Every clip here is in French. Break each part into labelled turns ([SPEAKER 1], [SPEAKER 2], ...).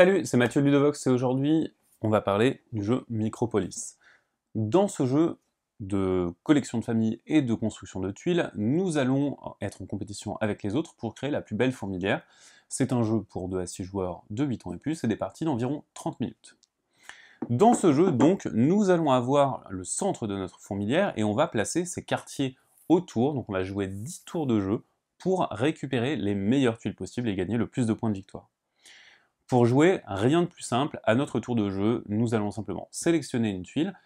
[SPEAKER 1] Salut, c'est Mathieu Ludovox et aujourd'hui on va parler du jeu Micropolis. Dans ce jeu de collection de familles et de construction de tuiles, nous allons être en compétition avec les autres pour créer la plus belle fourmilière. C'est un jeu pour 2 à 6 joueurs de 8 ans et plus et des parties d'environ 30 minutes. Dans ce jeu donc, nous allons avoir le centre de notre fourmilière et on va placer ses quartiers autour, donc on va jouer 10 tours de jeu pour récupérer les meilleures tuiles possibles et gagner le plus de points de victoire. Pour jouer, rien de plus simple, à notre tour de jeu, nous allons simplement sélectionner une tuile,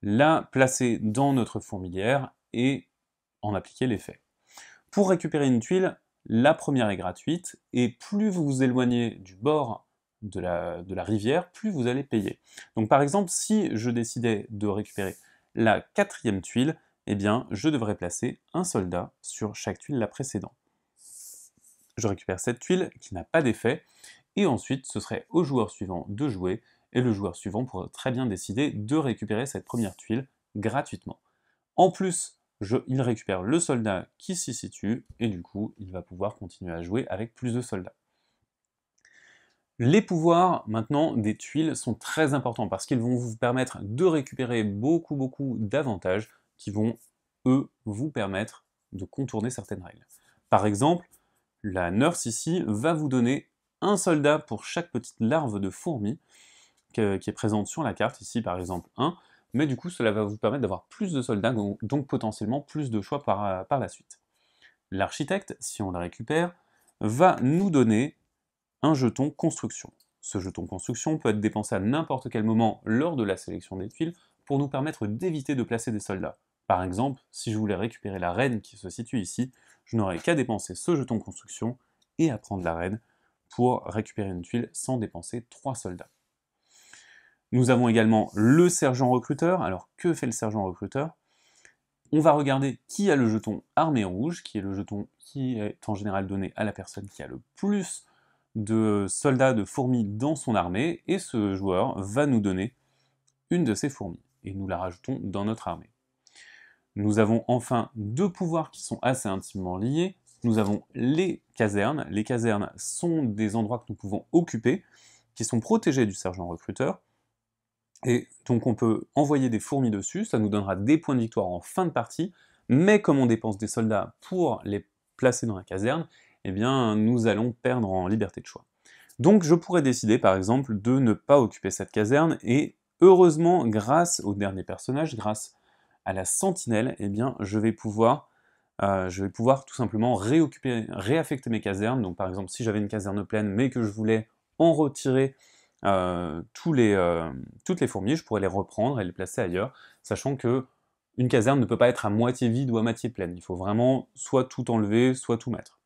[SPEAKER 1] la placer dans notre fourmilière et en appliquer l'effet. Pour récupérer une tuile, la première est gratuite, et plus vous vous éloignez du bord de la, rivière, plus vous allez payer. Donc par exemple, si je décidais de récupérer la quatrième tuile, eh bien, je devrais placer un soldat sur chaque tuile la précédente. Je récupère cette tuile qui n'a pas d'effet, et ensuite ce serait au joueur suivant de jouer, et le joueur suivant pourrait très bien décider de récupérer cette première tuile gratuitement. En plus, je, il récupère le soldat qui s'y situe, et du coup, il va pouvoir continuer à jouer avec plus de soldats. Les pouvoirs maintenant des tuiles sont très importants parce qu'ils vont vous permettre de récupérer beaucoup beaucoup d'avantages qui vont, eux, vous permettre de contourner certaines règles. Par exemple, la nurse ici va vous donner un soldat pour chaque petite larve de fourmi qui est présente sur la carte, ici par exemple un, mais du coup cela va vous permettre d'avoir plus de soldats, donc potentiellement plus de choix par, euh, par la suite. L'architecte, si on la récupère, va nous donner un jeton construction. Ce jeton construction peut être dépensé à n'importe quel moment lors de la sélection des tuiles pour nous permettre d'éviter de placer des soldats. Par exemple, si je voulais récupérer la reine qui se situe ici, je n'aurais qu'à dépenser ce jeton construction et à prendre la reine pour récupérer une tuile sans dépenser 3 soldats. Nous avons également le sergent recruteur. Alors que fait le sergent recruteur On va regarder qui a le jeton armée rouge, qui est le jeton qui est en général donné à la personne qui a le plus de soldats de fourmis dans son armée, et ce joueur va nous donner une de ses fourmis, et nous la rajoutons dans notre armée. Nous avons enfin deux pouvoirs qui sont assez intimement liés, nous avons les casernes. Les casernes sont des endroits que nous pouvons occuper, qui sont protégés du sergent recruteur. Et donc on peut envoyer des fourmis dessus, ça nous donnera des points de victoire en fin de partie, mais comme on dépense des soldats pour les placer dans la caserne, eh bien nous allons perdre en liberté de choix. Donc je pourrais décider par exemple de ne pas occuper cette caserne, et heureusement grâce au dernier personnage, grâce à la sentinelle, eh bien je vais pouvoir euh, je vais pouvoir tout simplement réaffecter mes casernes. Donc par exemple, si j'avais une caserne pleine, mais que je voulais en retirer euh, euh, toutes les fourmis, je pourrais les reprendre et les placer ailleurs, sachant que une caserne ne peut pas être à moitié vide ou à moitié pleine. Il faut vraiment soit tout enlever, soit tout mettre.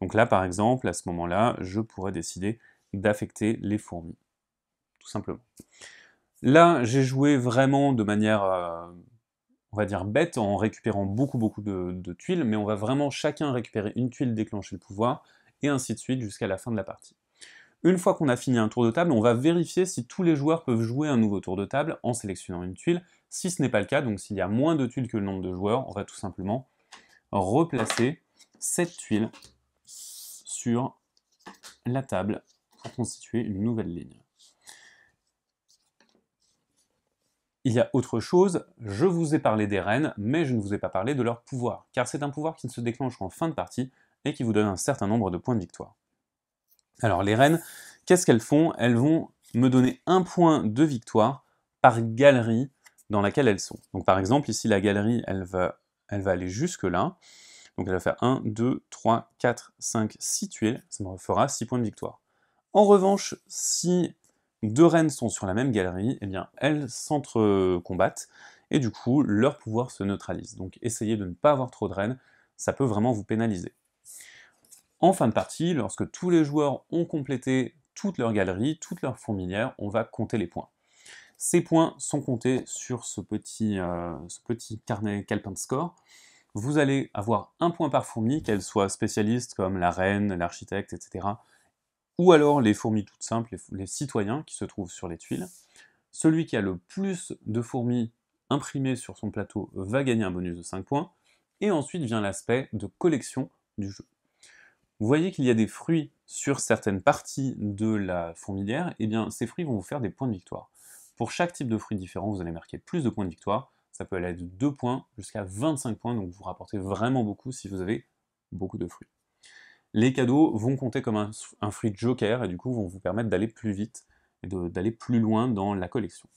[SPEAKER 1] Donc là, par exemple, à ce moment-là, je pourrais décider d'affecter les fourmis, tout simplement. Là, j'ai joué vraiment de manière on va dire, bête en récupérant beaucoup, beaucoup de, de tuiles, mais on va vraiment chacun récupérer une tuile, déclencher le pouvoir, et ainsi de suite jusqu'à la fin de la partie. Une fois qu'on a fini un tour de table, on va vérifier si tous les joueurs peuvent jouer un nouveau tour de table en sélectionnant une tuile. Si ce n'est pas le cas, donc s'il y a moins de tuiles que le nombre de joueurs, on va tout simplement replacer cette tuile sur la table pour constituer une nouvelle ligne. Il y a autre chose, je vous ai parlé des reines, mais je ne vous ai pas parlé de leur pouvoir, car c'est un pouvoir qui ne se déclenche qu'en fin de partie et qui vous donne un certain nombre de points de victoire. Alors les reines, qu'est-ce qu'elles font Elles vont me donner un point de victoire par galerie dans laquelle elles sont. Donc par exemple, ici la galerie, elle va, elle va aller jusque là. Donc elle va faire 1, 2, 3, 4, 5, 6 tuiles, ça me fera 6 points de victoire. En revanche, si deux reines sont sur la même galerie, eh bien elles s'entrecombattent, et du coup leur pouvoir se neutralise. Donc essayez de ne pas avoir trop de reines, ça peut vraiment vous pénaliser. En fin de partie, lorsque tous les joueurs ont complété toute leur galeries, toutes leurs fourmilières, on va compter les points. Ces points sont comptés sur ce petit, euh, ce petit carnet calepin de score. Vous allez avoir un point par fourmi, qu'elle soit spécialiste comme la reine, l'architecte, etc ou alors les fourmis toutes simples, les, citoyens qui se trouvent sur les tuiles. Celui qui a le plus de fourmis imprimées sur son plateau va gagner un bonus de 5 points, et ensuite vient l'aspect de collection du jeu. Vous voyez qu'il y a des fruits sur certaines parties de la fourmilière, et eh bien ces fruits vont vous faire des points de victoire. Pour chaque type de fruit différent, vous allez marquer plus de points de victoire, ça peut aller de 2 points jusqu'à 25 points, donc vous rapportez vraiment beaucoup si vous avez beaucoup de fruits les cadeaux vont compter comme un, fruit joker et du coup vont vous permettre d'aller plus vite et d'aller plus loin dans la collection.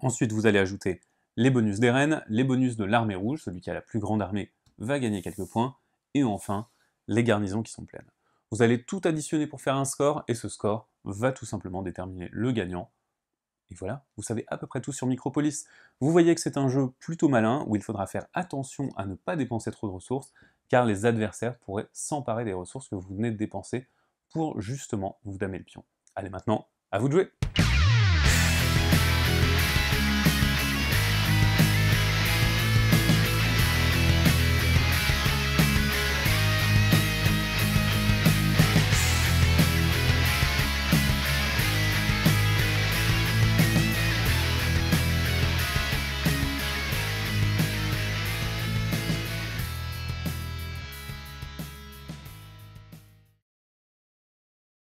[SPEAKER 1] Ensuite, vous allez ajouter les bonus des reines, les bonus de l'armée rouge, celui qui a la plus grande armée va gagner quelques points, et enfin, les garnisons qui sont pleines. Vous allez tout additionner pour faire un score, et ce score va tout simplement déterminer le gagnant et voilà, vous savez à peu près tout sur Micropolis. Vous voyez que c'est un jeu plutôt malin, où il faudra faire attention à ne pas dépenser trop de ressources, car les adversaires pourraient s'emparer des ressources que vous venez de dépenser pour justement vous damer le pion. Allez maintenant, à vous de jouer